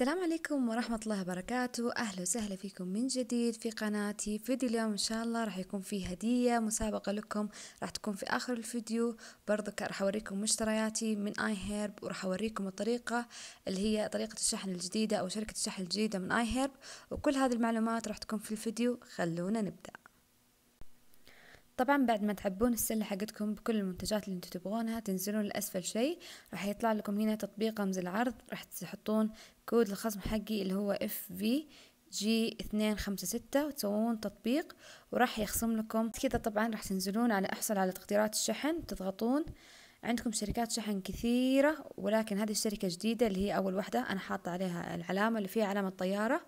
السلام عليكم ورحمة الله وبركاته أهلا وسهلا فيكم من جديد في قناتي فيديو اليوم إن شاء الله راح يكون فيه هدية مسابقة لكم راح تكون في آخر الفيديو برضو راح أوريكم مشترياتي من آي هيرب وراح أوريكم الطريقة اللي هي طريقة الشحن الجديدة أو شركة الشحن الجديدة من آي هيرب وكل هذه المعلومات راح تكون في الفيديو خلونا نبدأ طبعا بعد ما تعبون السلة حقتكم بكل المنتجات اللي انتم تبغونها تنزلون لأسفل شيء راح يطلع لكم هنا تطبيق رمز العرض راح تحطون كود الخصم حقي اللي هو اف في جي اثنين خمسة ستة وتسوون تطبيق وراح يخصم لكم كذا طبعا راح تنزلون على احصل على تقديرات الشحن تضغطون عندكم شركات شحن كثيرة ولكن هذه الشركة جديدة اللي هي أول واحدة أنا حاطة عليها العلامة اللي فيها علامة طيارة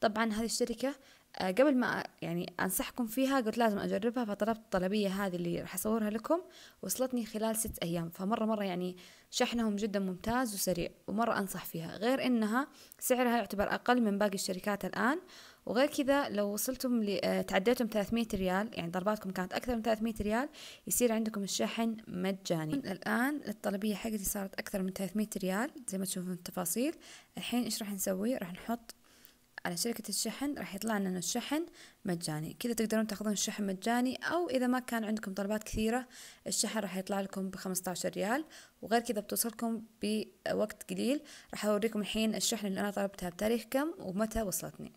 طبعا هذه الشركة آه، قبل ما يعني أنصحكم فيها قلت لازم أجربها فطلبت الطلبية هذه اللي راح أصورها لكم وصلتني خلال ست أيام فمرة مرة يعني شحنهم جدا ممتاز وسريع ومرة أنصح فيها غير إنها سعرها يعتبر أقل من باقي الشركات الآن وغير كذا لو وصلتم آه، تعديتم 300 ريال يعني ضرباتكم كانت أكثر من 300 ريال يصير عندكم الشحن مجاني الآن الطلبية حقتي صارت أكثر من 300 ريال زي ما تشوفون التفاصيل الحين إيش راح نسوي راح نحط على شركة الشحن راح يطلع لنا الشحن مجاني كذا تقدرون تاخذون الشحن مجاني أو إذا ما كان عندكم طلبات كثيرة الشحن راح يطلع لكم بخمسة عشر ريال وغير كذا بتوصلكم بوقت قليل راح أوريكم الحين الشحن اللي أنا طلبتها بتاريخ كم ومتى وصلتني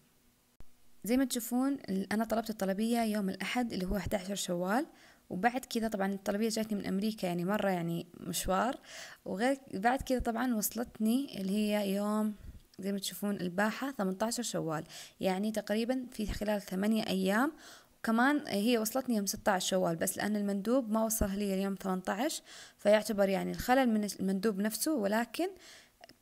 زي ما تشوفون أنا طلبت الطلبية يوم الأحد اللي هو 11 شوال وبعد كذا طبعا الطلبية جاتني من أمريكا يعني مرة يعني مشوار وغير بعد كذا طبعا وصلتني اللي هي يوم زي ما تشوفون الباحة 18 شوال يعني تقريبا في خلال ثمانية أيام كمان هي وصلتني يوم 16 شوال بس لأن المندوب ما وصلها لي اليوم 18 فيعتبر يعني الخلل من المندوب نفسه ولكن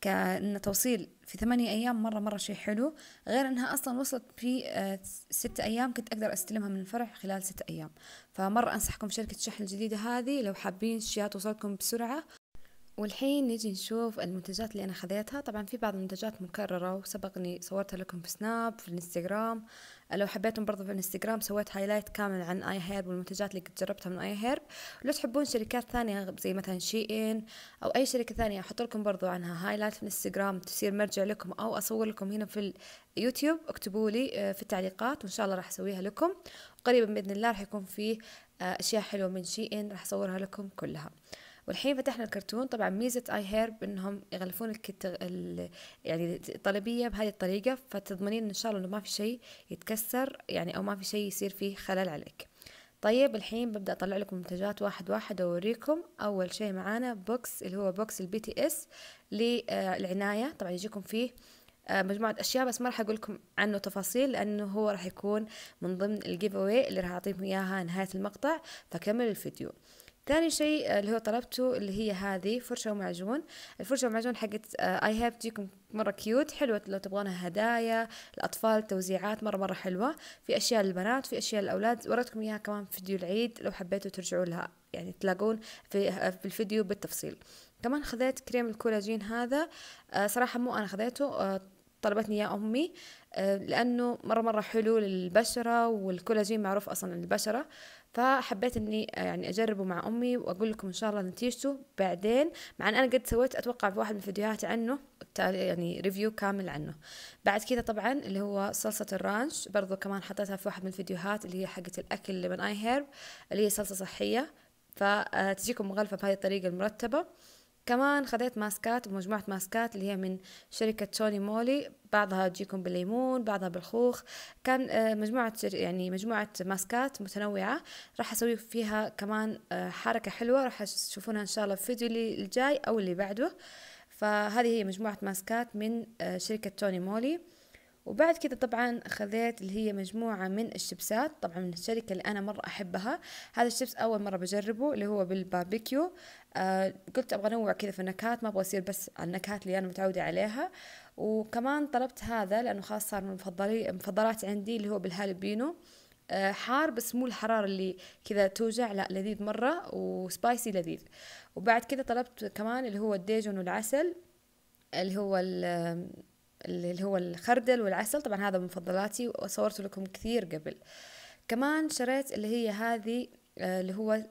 كأن توصيل في ثمانية أيام مرة مرة شيء حلو غير أنها أصلا وصلت في آه، ستة أيام كنت أقدر أستلمها من الفرع خلال ستة أيام فمرة أنصحكم شركة الشحن الجديدة هذه لو حابين الشيات توصلكم بسرعة والحين نجي نشوف المنتجات اللي أنا خذيتها طبعا في بعض المنتجات مكررة وسبق أني صورتها لكم في سناب في الانستغرام لو حبيتم برضو في الانستغرام سويت هايلايت كامل عن اي هيرب والمنتجات اللي جربتها من اي هيرب لو تحبون شركات ثانية زي مثلا شي ان او اي شركة ثانية احط لكم برضو عنها هايلايت في الانستغرام تصير مرجع لكم او اصور لكم هنا في اليوتيوب اكتبوا لي آه، في التعليقات وان شاء الله راح اسويها لكم قريبا باذن الله راح يكون في آه، اشياء حلوة من شي ان راح اصورها لكم كلها والحين فتحنا الكرتون طبعا ميزة اي هيرب انهم يغلفون الكت ال... يعني الطلبية بهذه الطريقة فتضمنين ان شاء الله انه ما في شيء يتكسر يعني او ما في شيء يصير فيه خلل عليك طيب الحين ببدأ أطلع لكم منتجات واحد واحد وأوريكم أول شيء معانا بوكس اللي هو بوكس البي تي اس للعناية طبعا يجيكم فيه آه، مجموعة أشياء بس ما راح أقول لكم عنه تفاصيل لأنه هو راح يكون من ضمن الجيف أواي اللي راح أعطيكم إياها نهاية المقطع فكملوا الفيديو ثاني شيء آه، اللي هو طلبته اللي هي هذه فرشة ومعجون الفرشة ومعجون حقت اي آه، هاف تجيكم مرة كيوت حلوة لو تبغونها هدايا الأطفال توزيعات مرة مرة حلوة في أشياء للبنات في أشياء للأولاد وريتكم إياها كمان في فيديو العيد لو حبيتوا ترجعوا لها يعني تلاقون في, آه، في الفيديو بالتفصيل كمان خذيت كريم الكولاجين هذا صراحة مو أنا خذيته طلبتني يا أمي لأنه مرة مرة حلو للبشرة والكولاجين معروف أصلا للبشرة فحبيت اني آه، يعني اجربه مع امي واقول لكم ان شاء الله نتيجته بعدين مع ان انا قد سويت اتوقع في واحد من الفيديوهات عنه يعني ريفيو كامل عنه بعد كذا طبعا اللي هو صلصة الرانش برضو كمان حطيتها في واحد من الفيديوهات اللي هي حقت الاكل اللي من اي هيرب اللي هي صلصة صحية فتجيكم آه، مغلفة بهذه الطريقة المرتبة كمان خذيت ماسكات مجموعة ماسكات اللي هي من شركة شولي مولي بعضها تجيكم بالليمون بعضها بالخوخ كان آه، مجموعة يعني مجموعة ماسكات متنوعة راح أسوي فيها كمان آه، حركة حلوة راح تشوفونها إن شاء الله في فيديو اللي الجاي أو اللي بعده فهذه هي مجموعة ماسكات من آه، شركة توني مولي وبعد كده طبعا خذيت اللي هي مجموعة من الشيبسات طبعا من الشركة اللي أنا مرة أحبها هذا الشيبس أول مرة بجربه اللي هو بالباربيكيو آه قلت أبغى أنوع كذا في النكهات ما أبغى أصير بس النكهات اللي أنا متعودة عليها وكمان طلبت هذا لأنه خلاص صار من مفضلي مفضلاتي عندي اللي هو بالهالبينو آه حار بس مو الحرارة اللي كذا توجع لا لذيذ مرة وسبايسي لذيذ وبعد كده طلبت كمان اللي هو الديجون والعسل اللي هو اللي هو الخردل والعسل طبعا هذا مفضلاتي وصورته لكم كثير قبل كمان شريت اللي هي هذه آه، اللي هو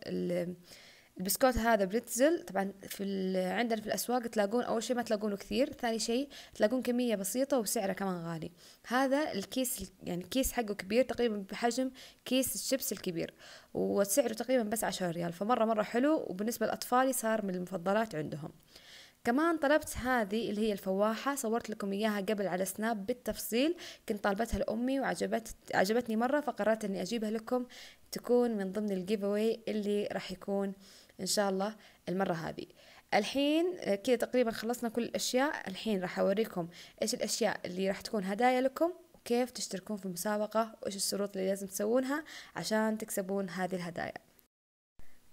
البسكوت هذا بريتزل طبعا في ال... عندنا في الاسواق تلاقون اول شيء ما تلاقونه كثير ثاني شيء تلاقون كميه بسيطه وسعره كمان غالي هذا الكيس يعني الكيس حقه كبير تقريبا بحجم كيس الشيبس الكبير وسعره تقريبا بس عشرة ريال فمره مره حلو وبالنسبه لاطفالي صار من المفضلات عندهم كمان طلبت هذه اللي هي الفواحة صورت لكم إياها قبل على سناب بالتفصيل كنت طالبتها لأمي وعجبت عجبتني مرة فقررت إني أجيبها لكم تكون من ضمن الجيف اللي راح يكون إن شاء الله المرة هذه الحين آه، كذا تقريبا خلصنا كل الأشياء الحين راح أوريكم إيش الأشياء اللي راح تكون هدايا لكم وكيف تشتركون في المسابقة وإيش الشروط اللي لازم تسوونها عشان تكسبون هذه الهدايا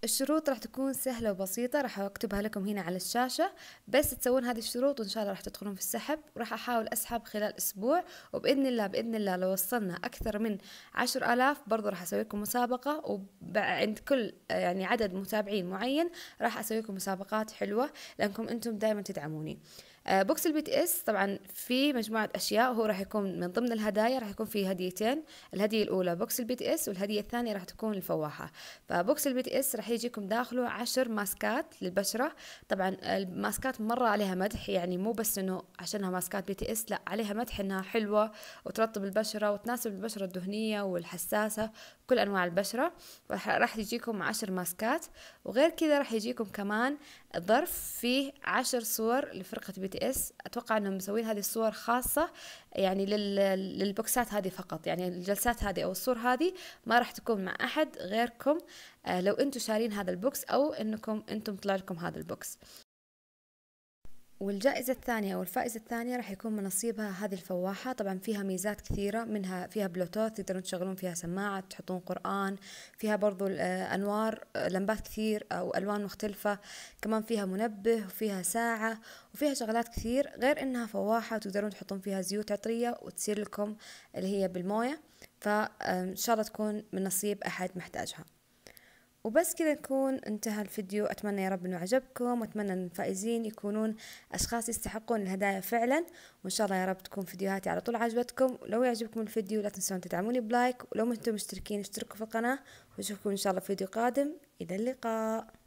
الشروط راح تكون سهلة وبسيطة راح أكتبها لكم هنا على الشاشة بس تسوون هذه الشروط وإن شاء الله راح تدخلون في السحب وراح أحاول أسحب خلال أسبوع وبإذن الله بإذن الله لو وصلنا أكثر من عشر آلاف برضو راح أسوي لكم مسابقة وعند كل يعني عدد متابعين معين راح أسوي لكم مسابقات حلوة لأنكم أنتم دائما تدعموني آه، بوكس البي تي اس طبعا في مجموعه اشياء هو راح يكون من ضمن الهدايا راح يكون في هديتين الهديه الاولى بوكس البي تي اس والهديه الثانيه راح تكون الفواحه فبوكس البي تي اس راح يجيكم داخله عشر ماسكات للبشره طبعا الماسكات مره عليها مدح يعني مو بس انه عشانها ماسكات بي تي اس لا عليها مدح انها حلوه وترطب البشره وتناسب البشره الدهنيه والحساسه كل انواع البشره راح يجيكم عشر ماسكات وغير كذا راح يجيكم كمان ظرف فيه عشر صور لفرقه بي تي اس اتوقع انهم مسوين هذه الصور خاصه يعني للبوكسات هذه فقط يعني الجلسات هذه او الصور هذه ما راح تكون مع احد غيركم آه، لو انتم شارين هذا البوكس او انكم انتم طلع لكم هذا البوكس والجائزة الثانية أو الفائزة الثانية راح يكون من نصيبها هذه الفواحة طبعا فيها ميزات كثيرة منها فيها بلوتوث تقدرون تشغلون فيها سماعة تحطون قرآن فيها برضو آه، أنوار آه، لمبات كثير أو ألوان مختلفة كمان فيها منبه وفيها ساعة وفيها شغلات كثير غير إنها فواحة وتقدرون تحطون فيها زيوت عطرية وتصير لكم اللي هي بالموية فإن آه، شاء الله تكون من نصيب أحد محتاجها وبس كذا نكون انتهى الفيديو أتمنى يا رب أنه عجبكم وأتمنى أن الفائزين يكونون أشخاص يستحقون الهدايا فعلا وإن شاء الله يا رب تكون فيديوهاتي على طول عجبتكم لو يعجبكم الفيديو لا تنسون تدعموني بلايك ولو ما انتم مشتركين اشتركوا في القناة وأشوفكم إن شاء الله في فيديو قادم إلى اللقاء